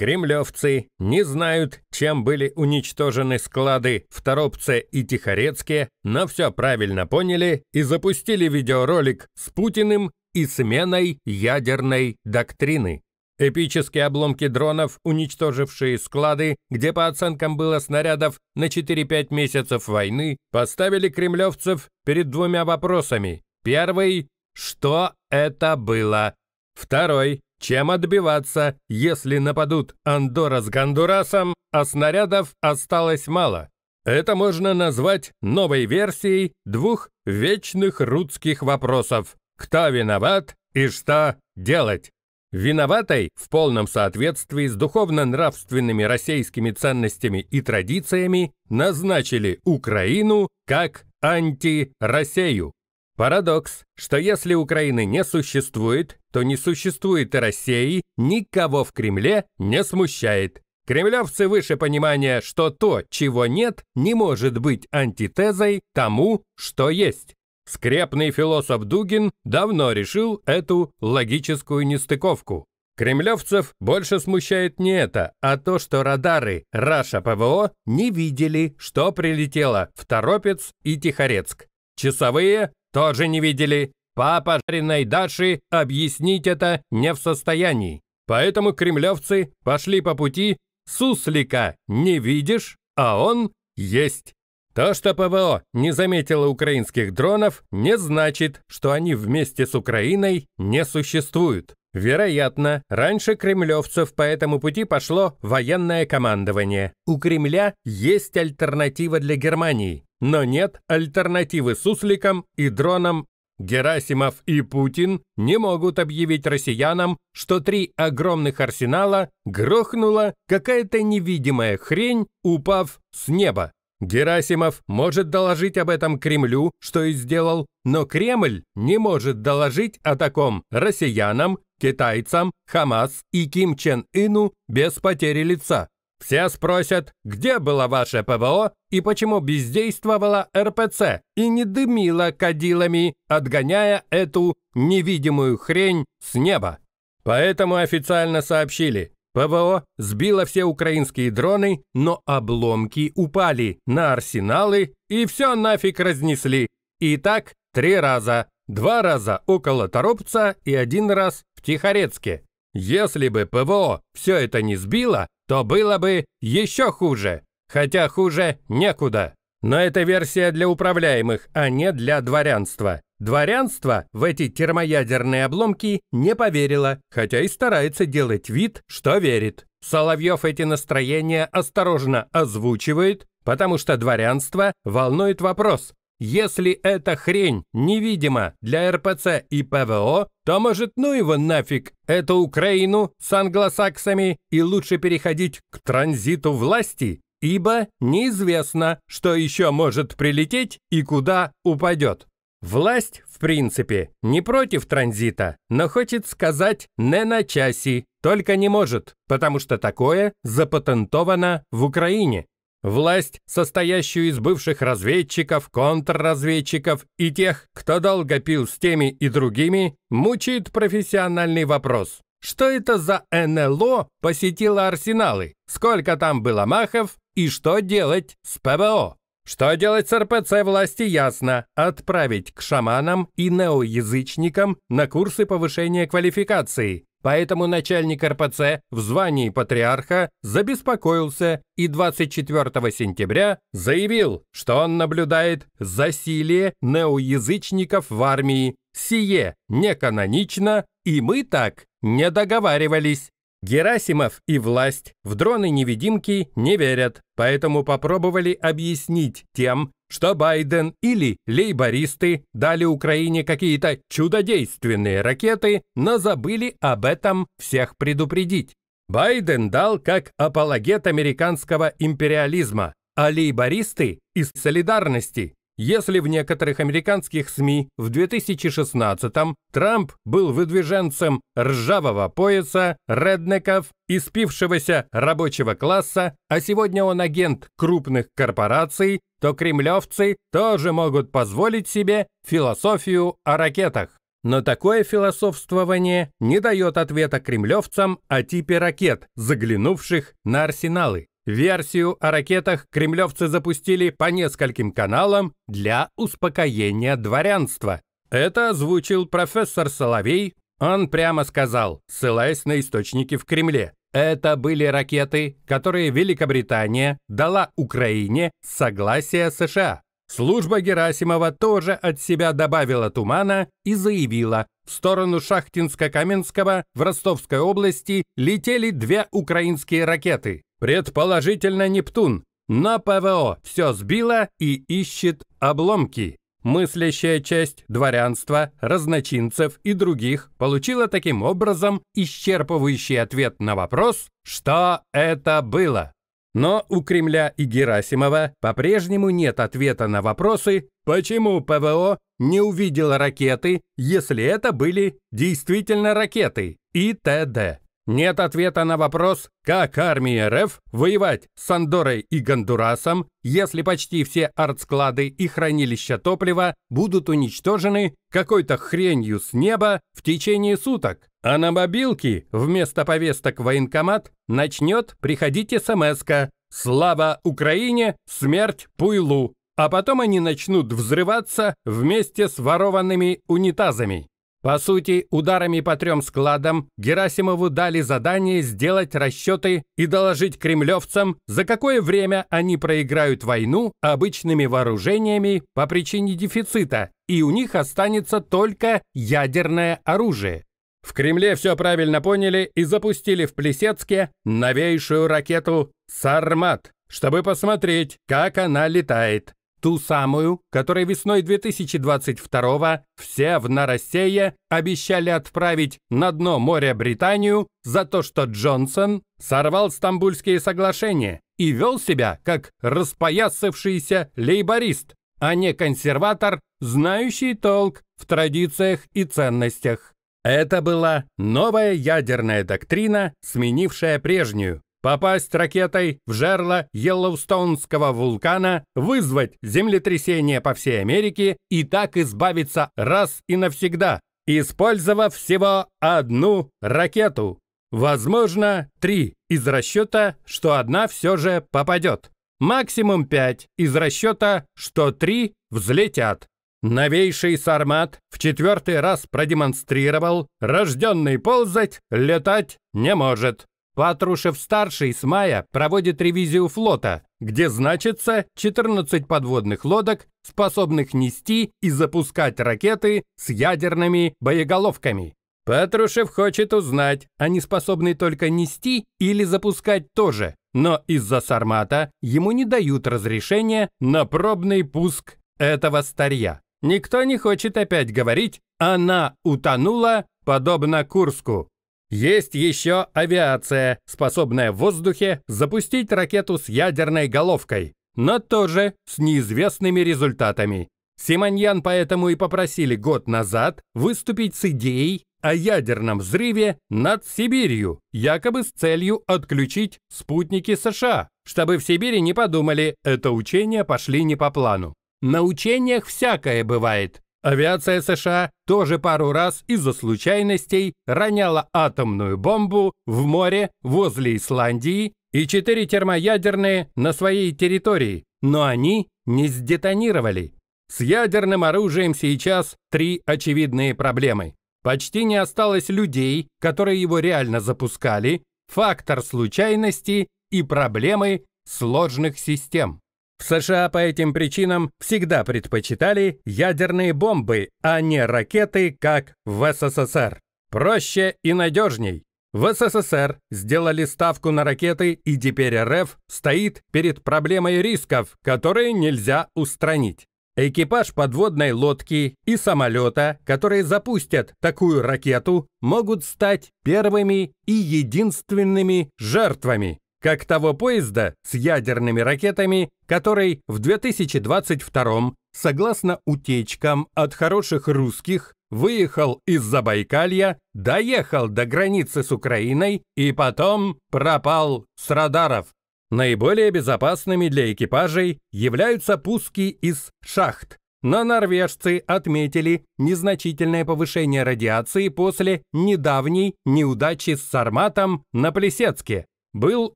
Кремлевцы не знают, чем были уничтожены склады в Торопце и Тихорецке, но все правильно поняли и запустили видеоролик с Путиным и сменой ядерной доктрины. Эпические обломки дронов, уничтожившие склады, где по оценкам было снарядов на 4-5 месяцев войны, поставили кремлевцев перед двумя вопросами. Первый – что это было? Второй чем отбиваться, если нападут Андора с Гондурасом, а снарядов осталось мало? Это можно назвать новой версией двух вечных рудских вопросов. Кто виноват и что делать? Виноватой в полном соответствии с духовно-нравственными российскими ценностями и традициями назначили Украину как анти-Россию. Парадокс, что если Украины не существует, то не существует и России, никого в Кремле не смущает. Кремлевцы выше понимания, что то, чего нет, не может быть антитезой тому, что есть. Скрепный философ Дугин давно решил эту логическую нестыковку. Кремлевцев больше смущает не это, а то, что радары Раша ПВО не видели, что прилетело в Торопец и Тихорецк. Часовые тоже не видели. Папа жареной Даши объяснить это не в состоянии. Поэтому кремлевцы пошли по пути «Суслика не видишь, а он есть». То, что ПВО не заметило украинских дронов, не значит, что они вместе с Украиной не существуют. Вероятно, раньше кремлевцев по этому пути пошло военное командование. У Кремля есть альтернатива для Германии. Но нет, альтернативы сусликам и дронам Герасимов и Путин не могут объявить россиянам, что три огромных арсенала грохнула какая-то невидимая хрень, упав с неба. Герасимов может доложить об этом Кремлю, что и сделал, но Кремль не может доложить о таком россиянам, китайцам, Хамас и Ким Чен Ыну без потери лица. Все спросят, где было ваше ПВО и почему бездействовала РПЦ и не дымила кадилами, отгоняя эту невидимую хрень с неба. Поэтому официально сообщили, ПВО сбило все украинские дроны, но обломки упали на арсеналы и все нафиг разнесли. И так три раза. Два раза около Торопца и один раз в Тихорецке. Если бы ПВО все это не сбило, то было бы еще хуже. Хотя хуже некуда. Но это версия для управляемых, а не для дворянства. Дворянство в эти термоядерные обломки не поверило, хотя и старается делать вид, что верит. Соловьев эти настроения осторожно озвучивает, потому что дворянство волнует вопрос, если эта хрень невидима для РПЦ и ПВО, то, может, ну его нафиг, эту Украину с англосаксами, и лучше переходить к транзиту власти, ибо неизвестно, что еще может прилететь и куда упадет. Власть, в принципе, не против транзита, но хочет сказать «не на часе», только не может, потому что такое запатентовано в Украине. Власть, состоящую из бывших разведчиков, контрразведчиков и тех, кто долго пил с теми и другими, мучает профессиональный вопрос. Что это за НЛО посетило арсеналы? Сколько там было махов? И что делать с ПВО? Что делать с РПЦ власти ясно. Отправить к шаманам и неоязычникам на курсы повышения квалификации. Поэтому начальник РПЦ в звании патриарха забеспокоился и 24 сентября заявил, что он наблюдает засилие неоязычников в армии. Сие неканонично и мы так не договаривались. Герасимов и власть в дроны-невидимки не верят, поэтому попробовали объяснить тем, что Байден или лейбористы дали Украине какие-то чудодейственные ракеты, но забыли об этом всех предупредить. Байден дал как апологет американского империализма, а лейбористы – из солидарности если в некоторых американских СМИ в 2016-м Трамп был выдвиженцем ржавого пояса, реднеков и спившегося рабочего класса, а сегодня он агент крупных корпораций, то кремлевцы тоже могут позволить себе философию о ракетах. Но такое философствование не дает ответа кремлевцам о типе ракет, заглянувших на арсеналы. Версию о ракетах кремлевцы запустили по нескольким каналам для успокоения дворянства. Это озвучил профессор Соловей. Он прямо сказал, ссылаясь на источники в Кремле. Это были ракеты, которые Великобритания дала Украине с согласия США. Служба Герасимова тоже от себя добавила тумана и заявила, в сторону Шахтинска-Каменского в Ростовской области летели две украинские ракеты, предположительно «Нептун», но ПВО все сбило и ищет обломки. Мыслящая часть дворянства, разночинцев и других получила таким образом исчерпывающий ответ на вопрос, что это было. Но у Кремля и Герасимова по-прежнему нет ответа на вопросы, почему ПВО не увидела ракеты, если это были действительно ракеты, и т.д. Нет ответа на вопрос, как армии РФ воевать с Андорой и Гондурасом, если почти все артсклады и хранилища топлива будут уничтожены какой-то хренью с неба в течение суток. А на мобилке вместо повесток в военкомат начнет приходить смс -ка. «Слава Украине! Смерть Пуйлу!» А потом они начнут взрываться вместе с ворованными унитазами. По сути, ударами по трем складам Герасимову дали задание сделать расчеты и доложить кремлевцам, за какое время они проиграют войну обычными вооружениями по причине дефицита, и у них останется только ядерное оружие. В Кремле все правильно поняли и запустили в Плесецке новейшую ракету «Сармат», чтобы посмотреть, как она летает. Ту самую, которой весной 2022 все в Наросее обещали отправить на дно моря Британию за то, что Джонсон сорвал Стамбульские соглашения и вел себя как распоясавшийся лейборист, а не консерватор, знающий толк в традициях и ценностях. Это была новая ядерная доктрина, сменившая прежнюю. Попасть ракетой в жерло Йеллоустонского вулкана, вызвать землетрясение по всей Америке и так избавиться раз и навсегда, использовав всего одну ракету. Возможно, три из расчета, что одна все же попадет. Максимум пять из расчета, что три взлетят. Новейший сармат в четвертый раз продемонстрировал, рожденный ползать, летать не может. Патрушев-старший с мая проводит ревизию флота, где значится 14 подводных лодок, способных нести и запускать ракеты с ядерными боеголовками. Патрушев хочет узнать, они способны только нести или запускать тоже, но из-за сармата ему не дают разрешения на пробный пуск этого старья. Никто не хочет опять говорить «она утонула», подобно Курску. Есть еще авиация, способная в воздухе запустить ракету с ядерной головкой, но тоже с неизвестными результатами. Симоньян поэтому и попросили год назад выступить с идеей о ядерном взрыве над Сибирью, якобы с целью отключить спутники США, чтобы в Сибири не подумали, это учение пошли не по плану. На учениях всякое бывает. Авиация США тоже пару раз из-за случайностей роняла атомную бомбу в море возле Исландии и четыре термоядерные на своей территории, но они не сдетонировали. С ядерным оружием сейчас три очевидные проблемы. Почти не осталось людей, которые его реально запускали, фактор случайности и проблемы сложных систем. В США по этим причинам всегда предпочитали ядерные бомбы, а не ракеты, как в СССР. Проще и надежней. В СССР сделали ставку на ракеты, и теперь РФ стоит перед проблемой рисков, которые нельзя устранить. Экипаж подводной лодки и самолета, которые запустят такую ракету, могут стать первыми и единственными жертвами как того поезда с ядерными ракетами, который в 2022 согласно утечкам от хороших русских, выехал из Забайкалья, доехал до границы с Украиной и потом пропал с радаров. Наиболее безопасными для экипажей являются пуски из шахт, но норвежцы отметили незначительное повышение радиации после недавней неудачи с Сарматом на Плесецке. Был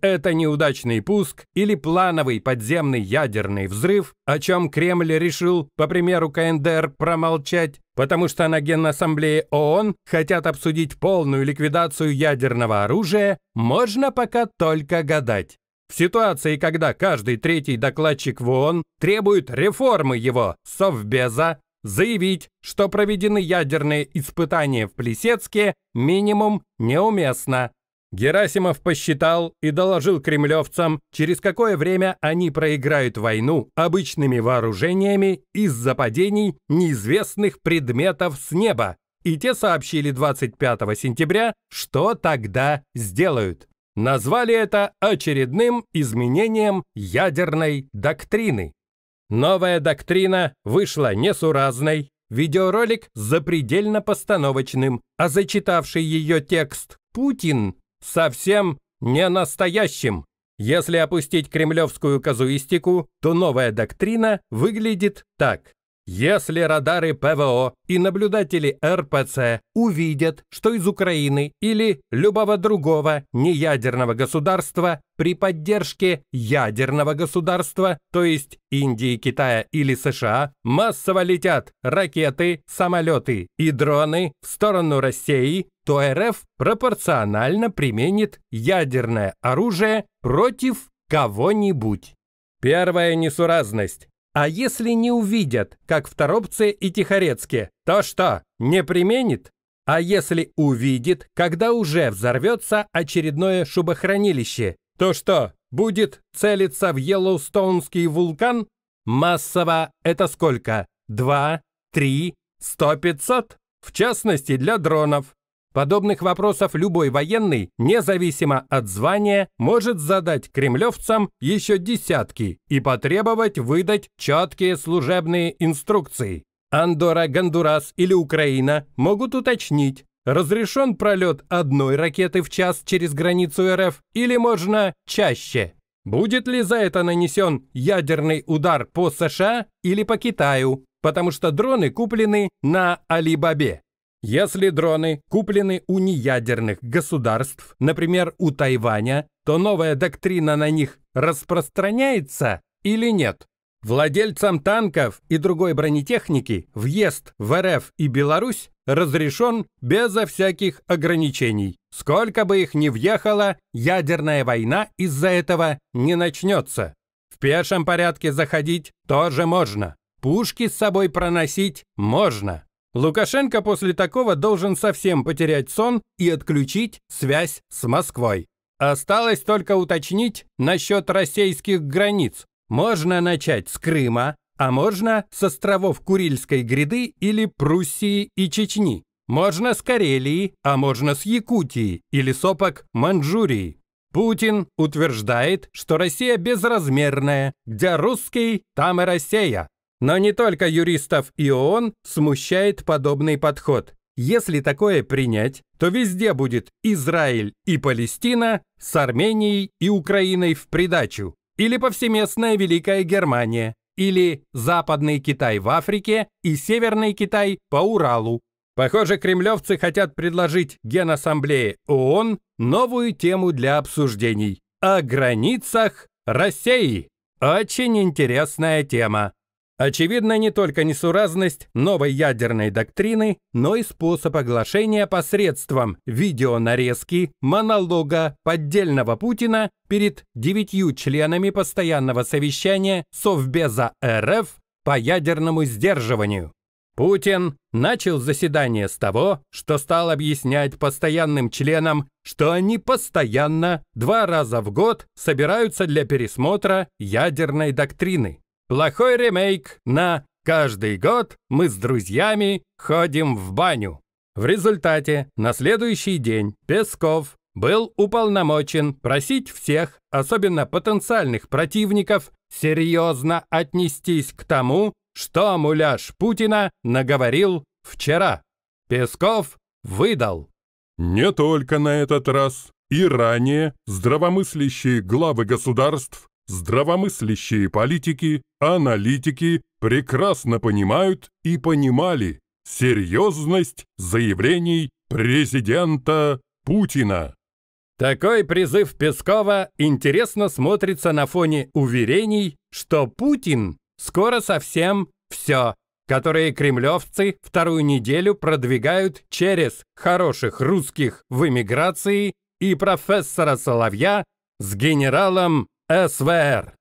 это неудачный пуск или плановый подземный ядерный взрыв, о чем Кремль решил, по примеру КНДР, промолчать, потому что на Генассамблее ООН хотят обсудить полную ликвидацию ядерного оружия, можно пока только гадать. В ситуации, когда каждый третий докладчик в ООН требует реформы его Совбеза, заявить, что проведены ядерные испытания в Плесецке, минимум неуместно. Герасимов посчитал и доложил кремлевцам, через какое время они проиграют войну обычными вооружениями из-за падений неизвестных предметов с неба, и те сообщили 25 сентября, что тогда сделают. Назвали это очередным изменением ядерной доктрины. Новая доктрина вышла несуразной, видеоролик запредельно постановочным, а зачитавший ее текст Путин совсем не настоящим. Если опустить кремлевскую казуистику, то новая доктрина выглядит так. Если радары ПВО и наблюдатели РПЦ увидят, что из Украины или любого другого неядерного государства при поддержке ядерного государства, то есть Индии, Китая или США, массово летят ракеты, самолеты и дроны в сторону России, то РФ пропорционально применит ядерное оружие против кого-нибудь. Первая несуразность а если не увидят, как в Торопце и Тихорецке, то что, не применит? А если увидит, когда уже взорвется очередное шубохранилище, то что, будет целиться в Йеллоустоунский вулкан? Массово это сколько? Два, три, сто пятьсот? В частности, для дронов. Подобных вопросов любой военный, независимо от звания, может задать кремлевцам еще десятки и потребовать выдать четкие служебные инструкции. Андора, Гондурас или Украина могут уточнить, разрешен пролет одной ракеты в час через границу РФ или можно чаще. Будет ли за это нанесен ядерный удар по США или по Китаю, потому что дроны куплены на Алибабе. Если дроны куплены у неядерных государств, например, у Тайваня, то новая доктрина на них распространяется или нет? Владельцам танков и другой бронетехники въезд в РФ и Беларусь разрешен безо всяких ограничений. Сколько бы их ни въехало, ядерная война из-за этого не начнется. В пешем порядке заходить тоже можно. Пушки с собой проносить можно. Лукашенко после такого должен совсем потерять сон и отключить связь с Москвой. Осталось только уточнить насчет российских границ. Можно начать с Крыма, а можно с островов Курильской гряды или Пруссии и Чечни. Можно с Карелии, а можно с Якутии или сопок Манчжурии. Путин утверждает, что Россия безразмерная, где русский, там и Россия. Но не только юристов и ООН смущает подобный подход. Если такое принять, то везде будет Израиль и Палестина с Арменией и Украиной в придачу. Или повсеместная Великая Германия. Или Западный Китай в Африке и Северный Китай по Уралу. Похоже, кремлевцы хотят предложить Генассамблее ООН новую тему для обсуждений. О границах России. Очень интересная тема. Очевидно не только несуразность новой ядерной доктрины, но и способ оглашения посредством видеонарезки монолога поддельного Путина перед девятью членами постоянного совещания Совбеза РФ по ядерному сдерживанию. Путин начал заседание с того, что стал объяснять постоянным членам, что они постоянно, два раза в год, собираются для пересмотра ядерной доктрины. Плохой ремейк на «Каждый год мы с друзьями ходим в баню». В результате на следующий день Песков был уполномочен просить всех, особенно потенциальных противников, серьезно отнестись к тому, что муляж Путина наговорил вчера. Песков выдал. Не только на этот раз. И ранее здравомыслящие главы государств Здравомыслящие политики, аналитики прекрасно понимают и понимали серьезность заявлений президента Путина. Такой призыв Пескова интересно смотрится на фоне уверений, что Путин скоро совсем все, которые кремлевцы вторую неделю продвигают через хороших русских в эмиграции и профессора Соловья с генералом СВР.